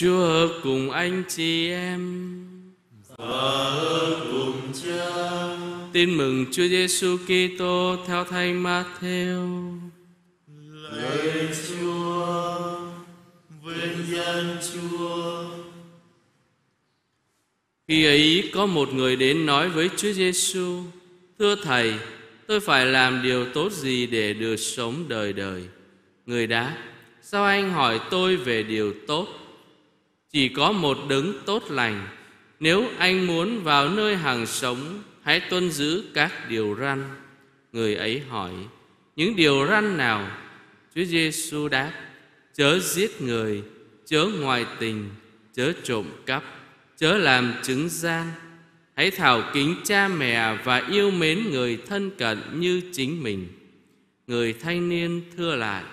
Chúa ở cùng anh chị em và ở cùng cha. Tin mừng Chúa Giêsu Kitô theo Thánh Matthew. Lạy Chúa, vinh danh Chúa. Khi ấy có một người đến nói với Chúa Giêsu: Thưa thầy, tôi phải làm điều tốt gì để được sống đời đời? Người đáp: Sao anh hỏi tôi về điều tốt? chỉ có một đấng tốt lành nếu anh muốn vào nơi hàng sống hãy tuân giữ các điều răn người ấy hỏi những điều răn nào chúa giêsu đáp chớ giết người chớ ngoài tình chớ trộm cắp chớ làm chứng gian hãy thảo kính cha mẹ và yêu mến người thân cận như chính mình người thanh niên thưa lại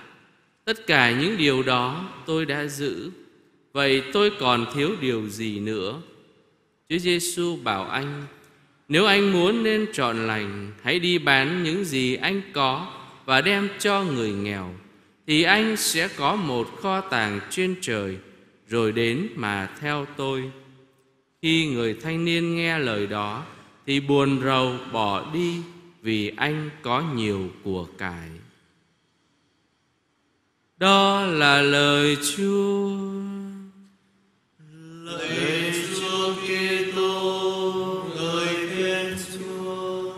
tất cả những điều đó tôi đã giữ Vậy tôi còn thiếu điều gì nữa? Chúa Giêsu bảo anh, nếu anh muốn nên trọn lành, hãy đi bán những gì anh có và đem cho người nghèo, thì anh sẽ có một kho tàng trên trời, rồi đến mà theo tôi. Khi người thanh niên nghe lời đó, thì buồn rầu bỏ đi vì anh có nhiều của cải. Đó là lời Chúa. Lạy Chúa Kitô, người Thiên Chúa.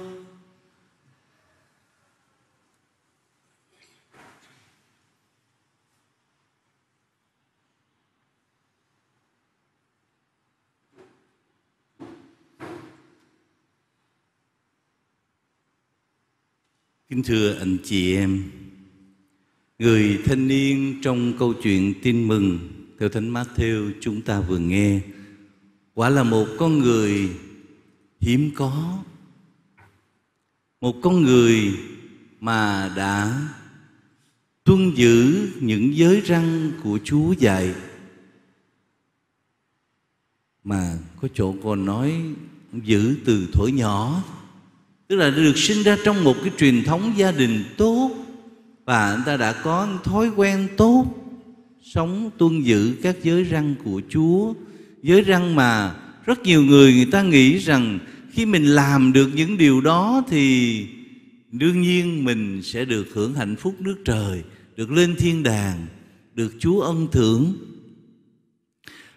Kính thưa anh chị em, người thanh niên trong câu chuyện tin mừng theo Thánh Matthew chúng ta vừa nghe Quả là một con người hiếm có Một con người mà đã tuân giữ những giới răng của Chúa dạy mà có chỗ còn nói giữ từ thuở nhỏ tức là được sinh ra trong một cái truyền thống gia đình tốt và anh ta đã có thói quen tốt sống tuân giữ các giới răng của Chúa. Giới răng mà rất nhiều người người ta nghĩ rằng khi mình làm được những điều đó thì đương nhiên mình sẽ được hưởng hạnh phúc nước trời, được lên thiên đàng, được Chúa ân thưởng.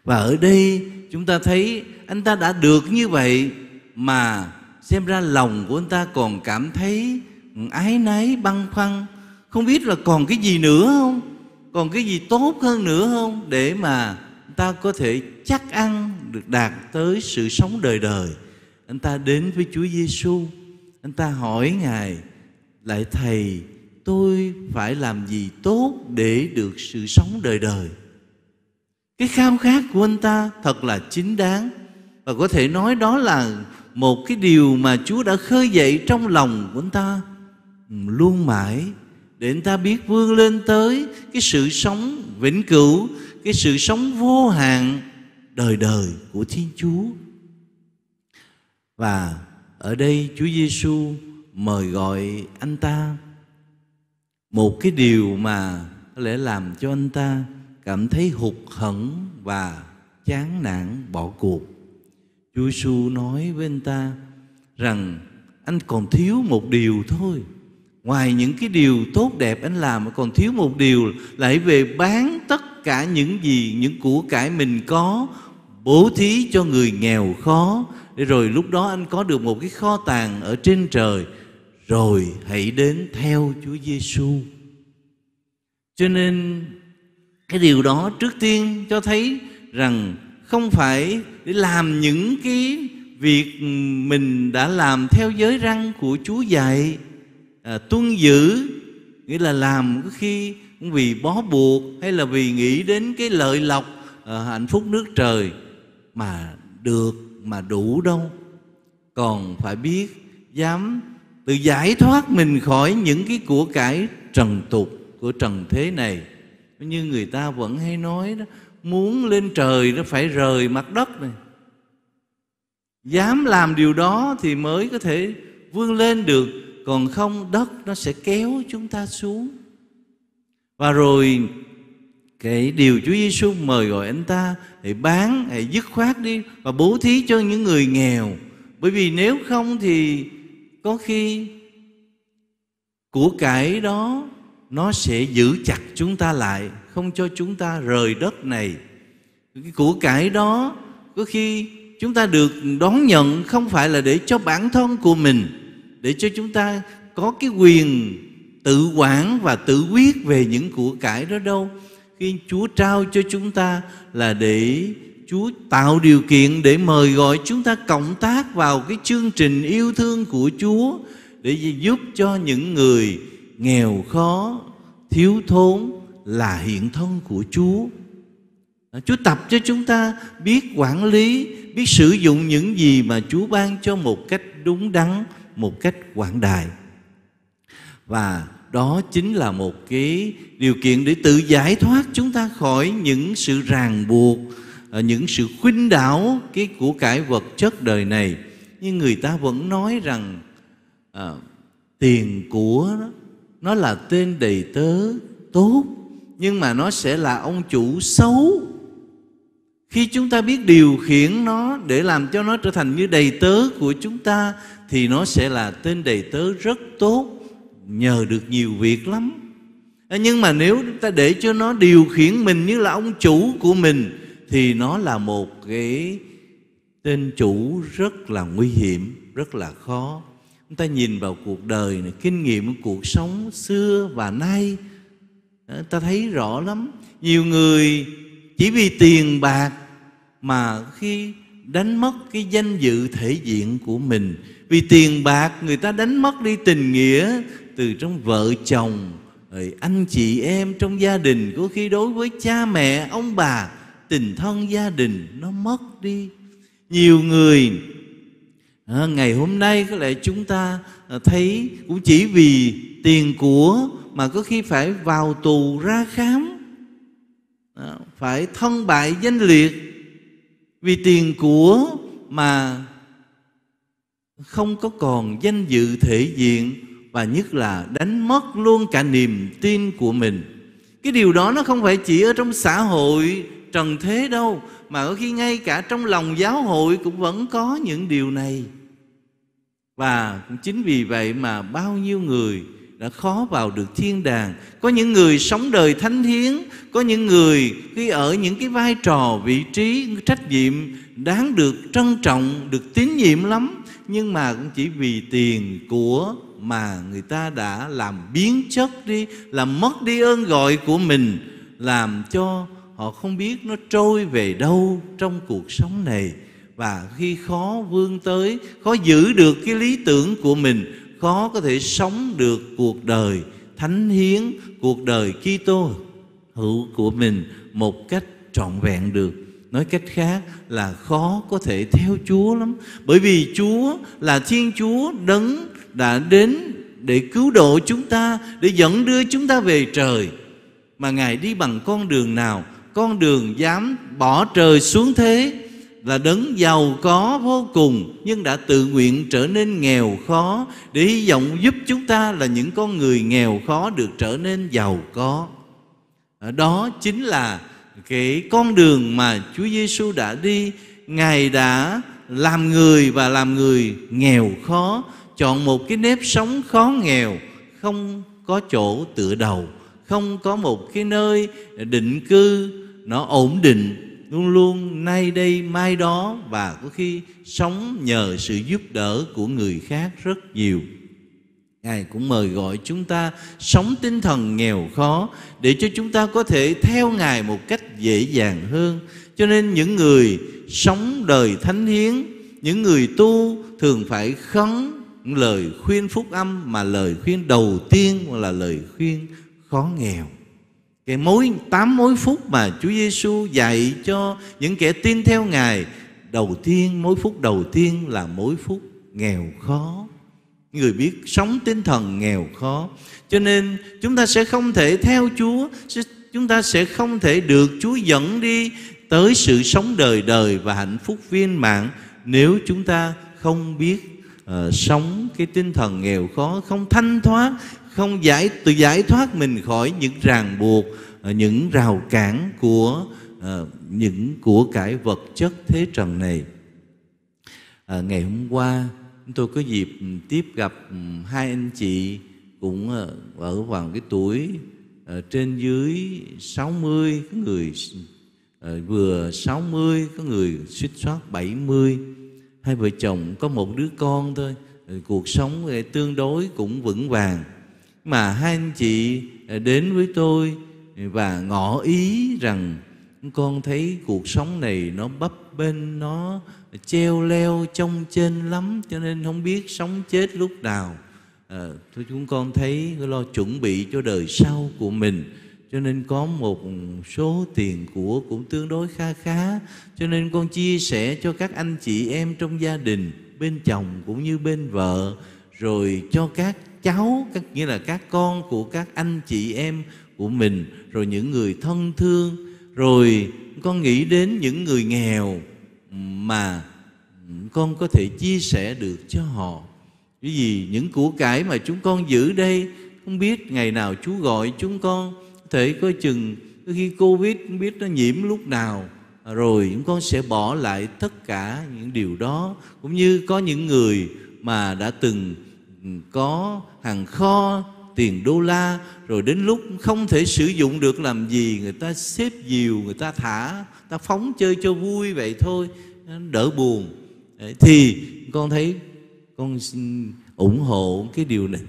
Và ở đây chúng ta thấy anh ta đã được như vậy mà xem ra lòng của anh ta còn cảm thấy ái náy băn khoăn, không biết là còn cái gì nữa không? còn cái gì tốt hơn nữa không để mà ta có thể chắc ăn được đạt tới sự sống đời đời anh ta đến với Chúa Giêsu anh ta hỏi ngài lại thầy tôi phải làm gì tốt để được sự sống đời đời cái khao khát của anh ta thật là chính đáng và có thể nói đó là một cái điều mà Chúa đã khơi dậy trong lòng của anh ta luôn mãi để ta biết vươn lên tới cái sự sống vĩnh cửu cái sự sống vô hạn đời đời của Thiên Chúa và ở đây Chúa Giêsu mời gọi anh ta một cái điều mà có lẽ làm cho anh ta cảm thấy hụt hẫn và chán nản bỏ cuộc. Chúa Giêsu nói với anh ta rằng anh còn thiếu một điều thôi ngoài những cái điều tốt đẹp anh làm mà còn thiếu một điều là hãy về bán tất cả những gì những của cải mình có bố thí cho người nghèo khó để rồi lúc đó anh có được một cái kho tàng ở trên trời rồi hãy đến theo Chúa Giêsu. Cho nên cái điều đó trước tiên cho thấy rằng không phải để làm những cái việc mình đã làm theo giới răng của Chúa dạy à, tuân giữ nghĩa là làm có khi vì bó buộc hay là vì nghĩ đến cái lợi lộc à, hạnh phúc nước trời mà được mà đủ đâu còn phải biết dám tự giải thoát mình khỏi những cái của cải trần tục của trần thế này như người ta vẫn hay nói đó muốn lên trời nó phải rời mặt đất này dám làm điều đó thì mới có thể vươn lên được còn không đất nó sẽ kéo chúng ta xuống và rồi cái điều Chúa Giêsu mời gọi anh ta hãy bán hãy dứt khoát đi và bố thí cho những người nghèo bởi vì nếu không thì có khi của cải đó nó sẽ giữ chặt chúng ta lại không cho chúng ta rời đất này cái của cải đó có khi chúng ta được đón nhận không phải là để cho bản thân của mình để cho chúng ta có cái quyền tự quản và tự quyết về những của cải đó đâu khi Chúa trao cho chúng ta là để Chúa tạo điều kiện để mời gọi chúng ta cộng tác vào cái chương trình yêu thương của Chúa để giúp cho những người nghèo khó, thiếu thốn là hiện thân của Chúa. Chúa tập cho chúng ta biết quản lý, biết sử dụng những gì mà Chúa ban cho một cách đúng đắn một cách quảng đại và đó chính là một cái điều kiện để tự giải thoát chúng ta khỏi những sự ràng buộc ờ, những sự khuynh đảo cái của cải vật chất đời này nhưng người ta vẫn nói rằng à, tiền của đó, nó là tên đầy tớ tốt nhưng mà nó sẽ là ông chủ xấu khi chúng ta biết điều khiển nó để làm cho nó trở thành như đầy tớ của chúng ta thì nó sẽ là tên đầy tớ rất tốt nhờ được nhiều việc lắm nhưng mà nếu ta để cho nó điều khiển mình như là ông chủ của mình thì nó là một cái tên chủ rất là nguy hiểm rất là khó chúng ta nhìn vào cuộc đời này kinh nghiệm cuộc sống xưa và nay ta thấy rõ lắm nhiều người chỉ vì tiền bạc mà khi đánh mất cái danh dự thể diện của mình vì tiền bạc người ta đánh mất đi tình nghĩa từ trong vợ chồng rồi anh chị em trong gia đình có khi đối với cha mẹ ông bà tình thân gia đình nó mất đi nhiều người à, ngày hôm nay có lẽ chúng ta à, thấy cũng chỉ vì tiền của mà có khi phải vào tù ra khám à, phải thân bại danh liệt vì tiền của mà không có còn danh dự thể diện và nhất là đánh mất luôn cả niềm tin của mình cái điều đó nó không phải chỉ ở trong xã hội trần thế đâu mà có khi ngay cả trong lòng giáo hội cũng vẫn có những điều này và chính vì vậy mà bao nhiêu người đã khó vào được thiên đàng có những người sống đời thánh hiến có những người khi ở những cái vai trò vị trí trách nhiệm đáng được trân trọng được tín nhiệm lắm nhưng mà cũng chỉ vì tiền của mà người ta đã làm biến chất đi làm mất đi ơn gọi của mình làm cho họ không biết nó trôi về đâu trong cuộc sống này và khi khó vươn tới khó giữ được cái lý tưởng của mình khó có thể sống được cuộc đời thánh hiến cuộc đời Kitô hữu của mình một cách trọn vẹn được nói cách khác là khó có thể theo Chúa lắm bởi vì Chúa là Thiên Chúa đấng đã đến để cứu độ chúng ta để dẫn đưa chúng ta về trời mà ngài đi bằng con đường nào con đường dám bỏ trời xuống thế là đấng giàu có vô cùng nhưng đã tự nguyện trở nên nghèo khó để hy vọng giúp chúng ta là những con người nghèo khó được trở nên giàu có. Đó chính là cái con đường mà Chúa Giêsu đã đi, Ngài đã làm người và làm người nghèo khó, chọn một cái nếp sống khó nghèo, không có chỗ tựa đầu, không có một cái nơi định cư nó ổn định luôn luôn nay đây mai đó và có khi sống nhờ sự giúp đỡ của người khác rất nhiều Ngài cũng mời gọi chúng ta sống tinh thần nghèo khó để cho chúng ta có thể theo Ngài một cách dễ dàng hơn. Cho nên những người sống đời thánh hiến, những người tu thường phải khấn lời khuyên phúc âm mà lời khuyên đầu tiên là lời khuyên khó nghèo cái mối tám mối phúc mà Chúa Giêsu dạy cho những kẻ tin theo Ngài đầu tiên mối phúc đầu tiên là mối phúc nghèo khó người biết sống tinh thần nghèo khó cho nên chúng ta sẽ không thể theo Chúa chúng ta sẽ không thể được Chúa dẫn đi tới sự sống đời đời và hạnh phúc viên mãn nếu chúng ta không biết uh, sống cái tinh thần nghèo khó không thanh thoát không giải tự giải thoát mình khỏi những ràng buộc ờ, những rào cản của ờ, những của cải vật chất thế trần này à, ngày hôm qua tôi có dịp ừ, tiếp gặp ừ, hai anh chị cũng ở vào cái tuổi trên dưới 60 có người vừa 60 có người suýt soát 70 hai vợ chồng có một đứa con thôi cuộc sống tương đối cũng vững vàng mà hai anh chị đến với tôi và ngỏ ý rằng con thấy cuộc sống này nó bấp bênh nó treo leo trong trên lắm cho nên không biết sống chết lúc nào à, ờ, thôi chúng con thấy lo chuẩn bị cho đời sau của mình cho nên có một số tiền của cũng tương đối kha khá cho nên con chia sẻ cho các anh chị em trong gia đình bên chồng cũng như bên vợ rồi cho các cháu các nghĩa là các con của các anh chị em của mình rồi những người thân thương rồi con nghĩ đến những người nghèo mà con có thể chia sẻ được cho họ bởi vì những của cải mà chúng con giữ đây không biết ngày nào chú gọi chúng con thể có chừng khi covid không biết nó nhiễm lúc nào rồi chúng con sẽ bỏ lại tất cả những điều đó cũng như có những người mà đã từng có hàng kho tiền đô la rồi đến lúc không thể sử dụng được làm gì người ta xếp diều người ta thả ta phóng chơi cho vui vậy thôi đỡ buồn thì con thấy con ủng hộ cái điều này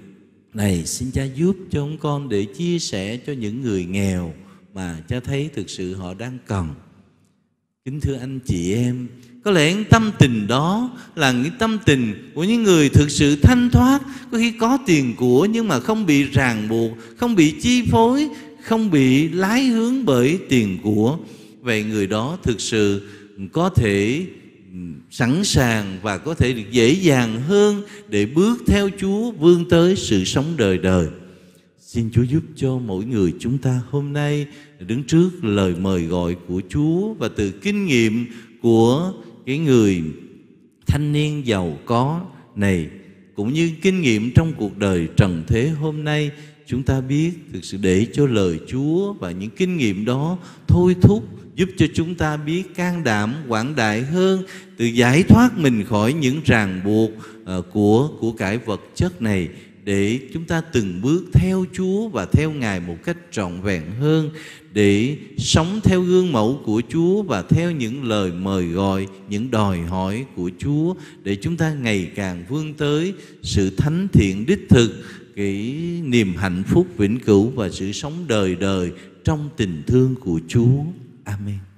này xin cha giúp cho ông con để chia sẻ cho những người nghèo mà cha thấy thực sự họ đang cần kính thưa anh chị em có lẽ tâm tình đó là những tâm tình của những người thực sự thanh thoát có khi có tiền của nhưng mà không bị ràng buộc không bị chi phối không bị lái hướng bởi tiền của vậy người đó thực sự có thể ừ, sẵn sàng và có thể được dễ dàng hơn để bước theo Chúa vươn tới sự sống đời đời. Xin Chúa giúp cho mỗi người chúng ta hôm nay đứng trước lời mời gọi của Chúa và từ kinh nghiệm của cái người thanh niên giàu có này cũng như kinh nghiệm trong cuộc đời trần thế hôm nay chúng ta biết thực sự để cho lời Chúa và những kinh nghiệm đó thôi thúc giúp cho chúng ta biết can đảm quảng đại hơn tự giải thoát mình khỏi những ràng buộc uh, của của cải vật chất này để chúng ta từng bước theo Chúa và theo Ngài một cách trọn vẹn hơn để sống theo gương mẫu của Chúa và theo những lời mời gọi, những đòi hỏi của Chúa để chúng ta ngày càng vươn tới sự thánh thiện đích thực, cái niềm hạnh phúc vĩnh cửu và sự sống đời đời trong tình thương của Chúa. Amen.